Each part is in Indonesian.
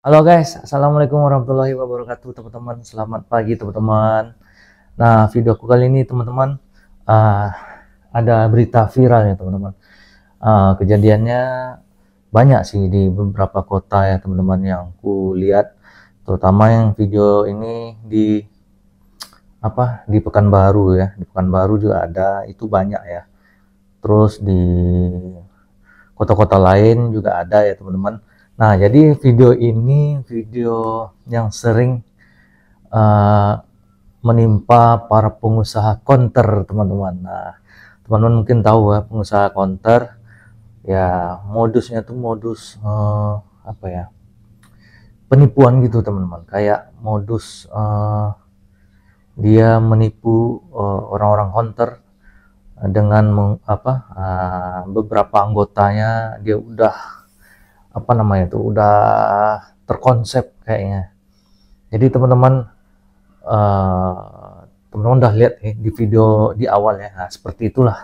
Halo guys, assalamualaikum warahmatullahi wabarakatuh teman-teman. Selamat pagi teman-teman. Nah video aku kali ini teman-teman uh, ada berita viral ya teman-teman. Uh, kejadiannya banyak sih di beberapa kota ya teman-teman yang aku lihat, terutama yang video ini di apa di Pekanbaru ya, di Pekanbaru juga ada itu banyak ya. Terus di kota-kota lain juga ada ya teman-teman Nah, jadi video ini video yang sering uh, menimpa para pengusaha konter, teman-teman. Nah, teman-teman mungkin tahu ya, pengusaha konter ya modusnya tuh modus uh, apa ya? penipuan gitu, teman-teman. Kayak modus uh, dia menipu orang-orang uh, konter dengan meng, apa? Uh, beberapa anggotanya dia udah apa namanya itu udah terkonsep kayaknya. Jadi teman-teman eh, teman teman uh, udah lihat nih di video di awal ya, nah, seperti itulah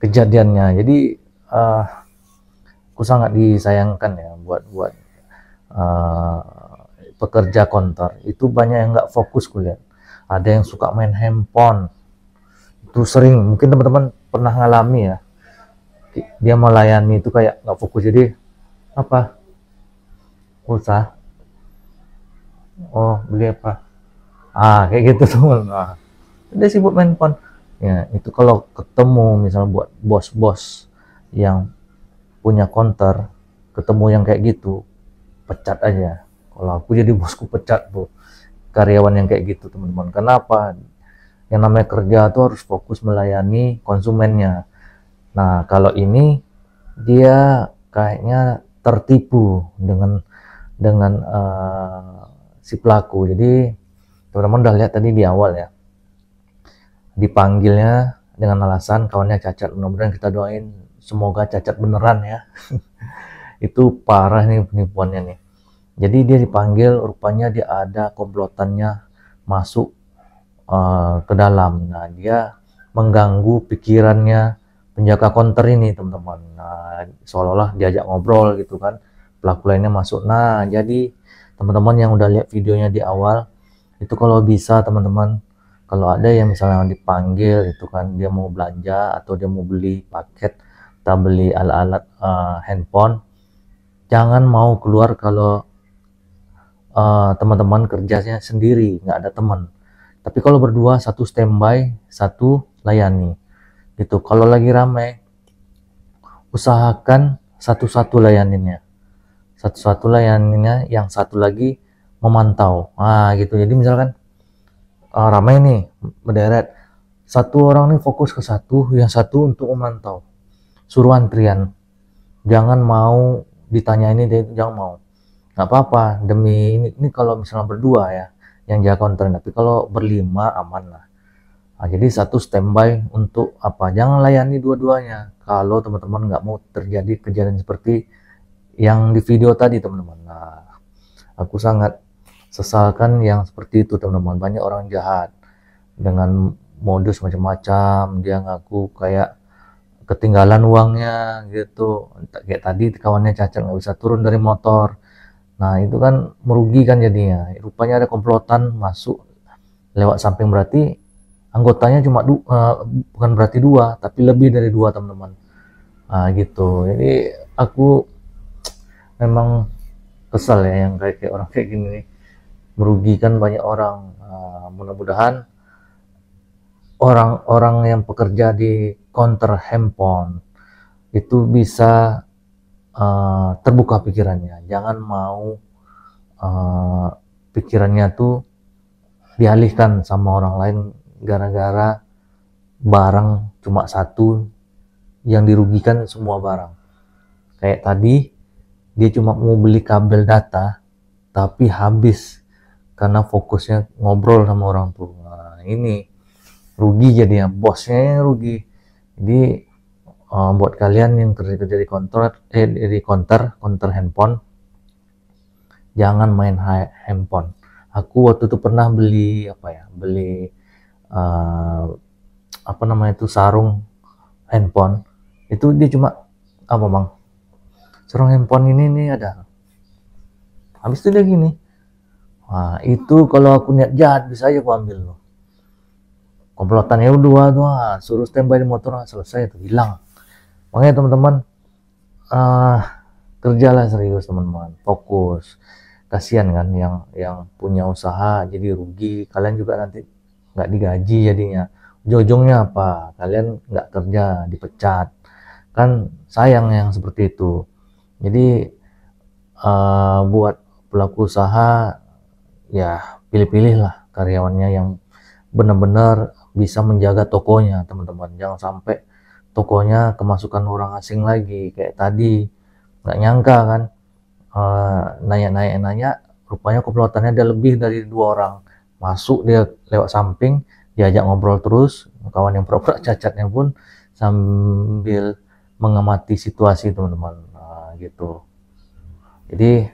kejadiannya. Jadi uh, aku sangat disayangkan ya buat buat uh, pekerja kontor itu banyak yang nggak fokus kuliah. Ada yang suka main handphone. Itu sering mungkin teman-teman pernah ngalami ya. Dia melayani itu kayak nggak fokus jadi apa pulsa oh beli apa ah kayak gitu tuh nah, dia sibuk main pon ya itu kalau ketemu misalnya buat bos-bos yang punya konter ketemu yang kayak gitu pecat aja kalau aku jadi bosku pecat bu karyawan yang kayak gitu teman-teman kenapa yang namanya kerja itu harus fokus melayani konsumennya nah kalau ini dia kayaknya tertipu dengan dengan uh, si pelaku. Jadi teman-teman udah lihat tadi di awal ya. Dipanggilnya dengan alasan kawannya cacat. Mudah-mudahan kita doain semoga cacat beneran ya. Itu parah nih penipuannya nih. Jadi dia dipanggil rupanya dia ada komplotannya masuk uh, ke dalam. Nah, dia mengganggu pikirannya penjaga konter ini teman-teman nah, seolah-olah diajak ngobrol gitu kan pelaku lainnya masuk nah jadi teman-teman yang udah lihat videonya di awal itu kalau bisa teman-teman kalau ada yang misalnya dipanggil itu kan dia mau belanja atau dia mau beli paket atau beli alat-alat uh, handphone jangan mau keluar kalau teman eh, teman-teman kerjanya sendiri nggak ada teman tapi kalau berdua satu standby satu layani gitu kalau lagi ramai usahakan satu-satu layaninnya satu-satu layaninnya yang satu lagi memantau nah gitu jadi misalkan uh, ah, ramai nih berderet satu orang nih fokus ke satu yang satu untuk memantau suruh antrian jangan mau ditanya ini dia jangan mau nggak apa-apa demi ini, ini kalau misalnya berdua ya yang jaga konter tapi kalau berlima aman lah Nah, jadi satu standby untuk apa? Jangan layani dua-duanya. Kalau teman-teman nggak mau terjadi kejadian seperti yang di video tadi, teman-teman. Nah, aku sangat sesalkan yang seperti itu, teman-teman. Banyak orang jahat dengan modus macam-macam. Dia ngaku kayak ketinggalan uangnya gitu. Kayak tadi kawannya cacat nggak bisa turun dari motor. Nah, itu kan merugikan jadinya. Rupanya ada komplotan masuk lewat samping berarti anggotanya cuma du, uh, bukan berarti dua tapi lebih dari dua teman-teman nah, gitu jadi aku memang kesal ya yang kayak, kayak orang kayak gini nih merugikan banyak orang uh, mudah-mudahan orang-orang yang pekerja di counter handphone itu bisa uh, terbuka pikirannya jangan mau uh, pikirannya tuh dialihkan sama orang lain gara-gara barang cuma satu yang dirugikan semua barang. Kayak tadi dia cuma mau beli kabel data tapi habis karena fokusnya ngobrol sama orang tua. Nah, ini rugi jadinya bosnya rugi. Jadi uh, buat kalian yang kerja-kerja di konter eh di konter konter handphone jangan main handphone aku waktu itu pernah beli apa ya beli uh, apa namanya itu sarung handphone itu dia cuma apa bang sarung handphone ini nih ada habis itu dia gini wah itu kalau aku niat jahat bisa aja aku ambil loh komplotan ya dua tuh suruh standby di motor ah, selesai itu hilang makanya teman-teman uh, kerjalah serius teman-teman fokus kasihan kan yang yang punya usaha jadi rugi kalian juga nanti nggak digaji jadinya jojongnya apa kalian nggak kerja dipecat kan sayang yang seperti itu jadi uh, buat pelaku usaha ya pilih-pilih lah karyawannya yang benar-benar bisa menjaga tokonya teman-teman jangan sampai tokonya kemasukan orang asing lagi kayak tadi nggak nyangka kan eh, nanya-nanya-nanya uh, nanya, rupanya komplotannya ada lebih dari dua orang masuk dia lewat samping diajak ngobrol terus kawan yang pura-pura cacatnya pun sambil mengamati situasi teman-teman nah, gitu jadi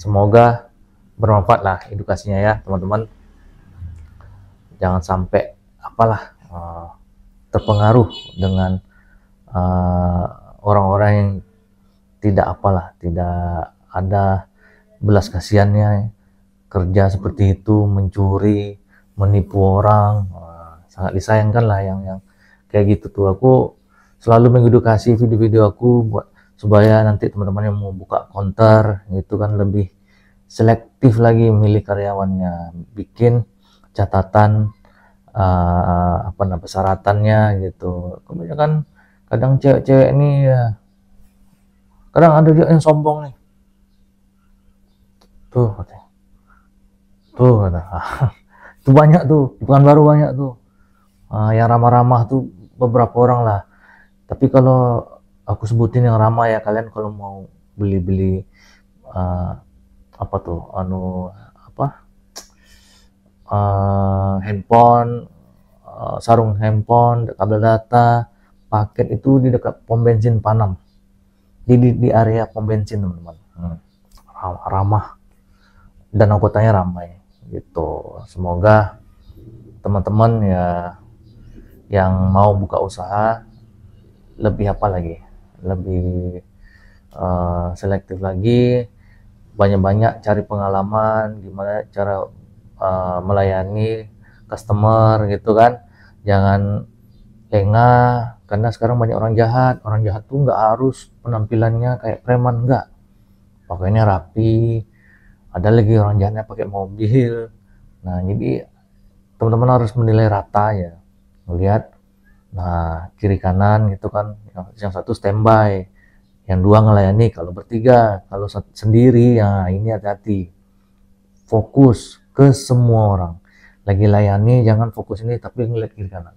semoga bermanfaat lah edukasinya ya teman-teman jangan sampai apalah eh, terpengaruh dengan eh, orang-orang orang -orang yang tidak apalah tidak ada belas kasihannya kerja seperti hmm. itu mencuri menipu orang sangat disayangkan lah yang yang kayak gitu tuh aku selalu mengedukasi video-video aku buat supaya nanti teman-teman yang mau buka konter itu kan lebih selektif lagi milih karyawannya bikin catatan uh, apa namanya persyaratannya gitu kebanyakan kadang cewek-cewek ini ya kadang ada juga yang sombong nih tuh katanya tuh kata itu banyak tuh bukan baru banyak tuh uh, yang ramah-ramah tuh beberapa orang lah tapi kalau aku sebutin yang ramah ya kalian kalau mau beli-beli uh, apa tuh anu apa uh, handphone uh, sarung handphone kabel data paket itu di dekat pom bensin Panam di di, di area pom bensin teman-teman hmm. ramah dan anggotanya ramai gitu semoga teman-teman ya yang mau buka usaha lebih apa lagi lebih uh, selektif lagi banyak-banyak cari pengalaman gimana cara uh, melayani customer gitu kan jangan lengah karena sekarang banyak orang jahat orang jahat tuh nggak harus penampilannya kayak preman nggak pakainya rapi ada lagi orang jahatnya pakai mobil nah jadi teman-teman harus menilai rata ya melihat nah kiri kanan gitu kan yang, yang satu standby yang dua ngelayani kalau bertiga kalau sendiri ya ini hati-hati fokus ke semua orang lagi layani jangan fokus ini tapi ngelihat kiri kanan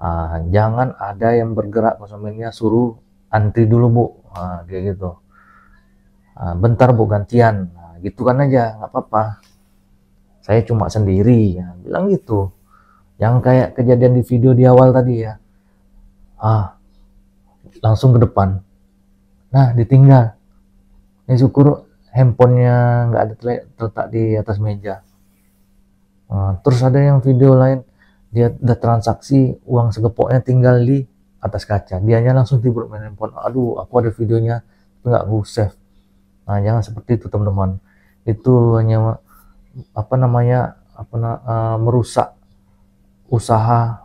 nah, jangan ada yang bergerak konsumennya suruh antri dulu bu nah, kayak gitu nah, bentar bu gantian nah, gitu kan aja nggak apa-apa saya cuma sendiri ya bilang gitu yang kayak kejadian di video di awal tadi ya ah langsung ke depan nah ditinggal ini syukur handphonenya nggak ada terletak di atas meja nah, terus ada yang video lain dia udah transaksi uang segepoknya tinggal di atas kaca dianya langsung tiba main handphone aduh aku ada videonya nggak gue save nah jangan seperti itu teman-teman itu hanya apa namanya apa na, uh, merusak usaha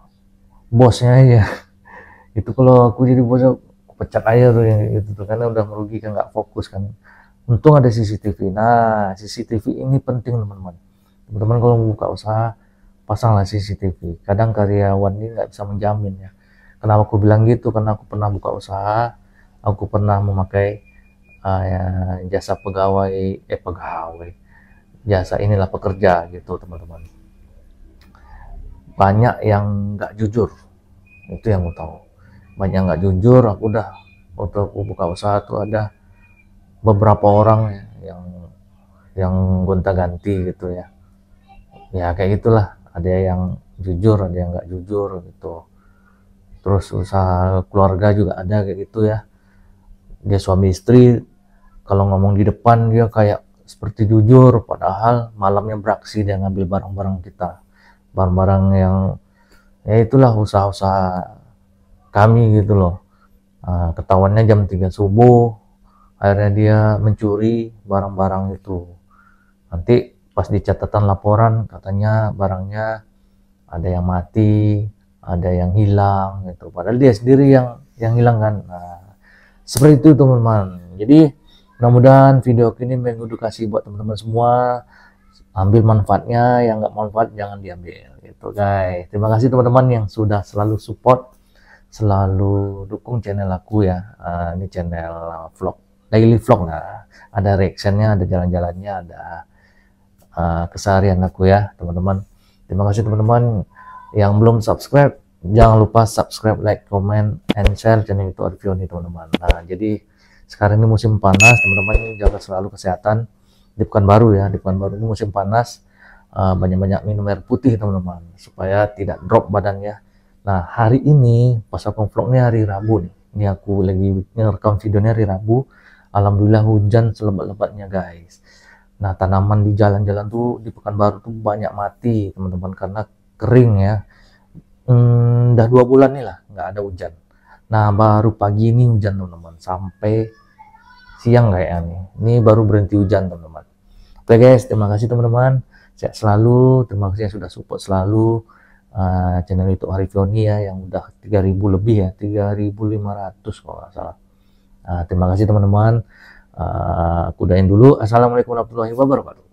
bosnya ya itu kalau aku jadi bosnya aku pecat aja tuh yang itu tuh karena udah merugikan nggak fokus kan untung ada CCTV nah CCTV ini penting teman-teman teman-teman kalau buka usaha pasanglah CCTV kadang karyawan ini nggak bisa menjamin ya kenapa aku bilang gitu karena aku pernah buka usaha aku pernah memakai Ah, ya jasa pegawai eh pegawai jasa inilah pekerja gitu teman-teman banyak yang nggak jujur itu yang gue tahu banyak nggak jujur aku udah untuk buka usaha tuh ada beberapa orang ya, yang yang gonta-ganti gitu ya ya kayak gitulah ada yang jujur ada yang nggak jujur gitu terus usaha keluarga juga ada kayak gitu ya dia suami istri kalau ngomong di depan dia kayak seperti jujur padahal malamnya beraksi dia ngambil barang-barang kita barang-barang yang ya itulah usaha-usaha kami gitu loh ah, ketahuannya jam 3 subuh akhirnya dia mencuri barang-barang itu nanti pas di catatan laporan katanya barangnya ada yang mati ada yang hilang gitu padahal dia sendiri yang yang hilang kan nah, seperti itu teman-teman jadi Mudah-mudahan video ini mengedukasi buat teman-teman semua. Ambil manfaatnya, yang nggak manfaat jangan diambil. Gitu guys. Terima kasih teman-teman yang sudah selalu support, selalu dukung channel aku ya. Uh, ini channel vlog, daily vlog lah. Ada reactionnya, ada jalan-jalannya, ada uh, keseharian aku ya teman-teman. Terima kasih teman-teman yang belum subscribe. Jangan lupa subscribe, like, comment, and share channel itu review teman-teman. Nah, jadi sekarang ini musim panas teman-teman ini jaga selalu kesehatan di baru ya di baru ini musim panas eh, banyak-banyak uh, minum air putih teman-teman supaya tidak drop badannya nah hari ini pas aku vlog ini hari Rabu nih ini aku lagi ngerekam videonya hari Rabu Alhamdulillah hujan selebat-lebatnya guys nah tanaman di jalan-jalan tuh di pekan baru tuh banyak mati teman-teman karena kering ya hmm, dah dua bulan nih lah nggak ada hujan Nah baru pagi ini hujan teman-teman sampai siang kayaknya nih. Ini baru berhenti hujan teman-teman. Oke guys, terima kasih teman-teman. Sehat selalu, terima kasih yang sudah support selalu uh, channel itu Arifoni ya yang udah 3000 lebih ya, 3500 kalau nggak salah. Uh, terima kasih teman-teman. Uh, ah, kudain dulu. Assalamualaikum warahmatullahi wabarakatuh.